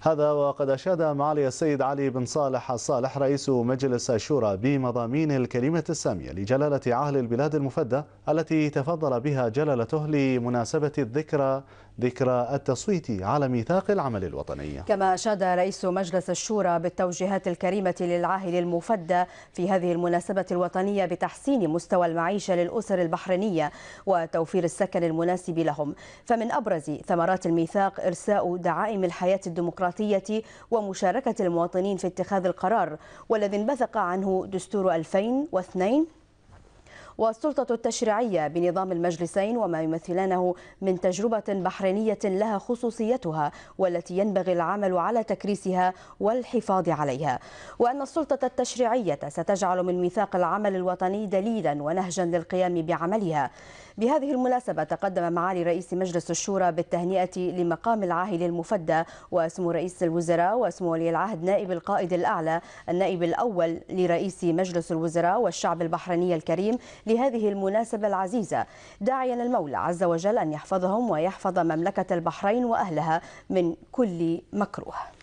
هذا وقد أشاد معالي السيد علي بن صالح الصالح رئيس مجلس الشورى بمضامين الكلمة السامية لجلالة عهل البلاد المفدى التي تفضل بها جلالته لمناسبة الذكرى ذكرى التصويت على ميثاق العمل الوطني كما أشاد رئيس مجلس الشورى بالتوجيهات الكريمة للعاهل المفدى في هذه المناسبة الوطنية بتحسين مستوى المعيشة للأسر البحرينية وتوفير السكن المناسب لهم فمن أبرز ثمرات الميثاق إرساء دعائم الحياة الديمقراطية الديمقراطية ومشاركة المواطنين في اتخاذ القرار والذي انبثق عنه دستور 2002 والسلطة التشريعية بنظام المجلسين وما يمثلانه من تجربة بحرينية لها خصوصيتها والتي ينبغي العمل على تكريسها والحفاظ عليها وأن السلطة التشريعية ستجعل من ميثاق العمل الوطني دليلا ونهجا للقيام بعملها بهذه المناسبة تقدم معالي رئيس مجلس الشورى بالتهنئة لمقام العاهل المفدى واسم رئيس الوزراء واسم ولي العهد نائب القائد الأعلى النائب الأول لرئيس مجلس الوزراء والشعب البحريني الكريم لهذه المناسبة العزيزة داعيا المولى عز وجل أن يحفظهم ويحفظ مملكة البحرين وأهلها من كل مكروه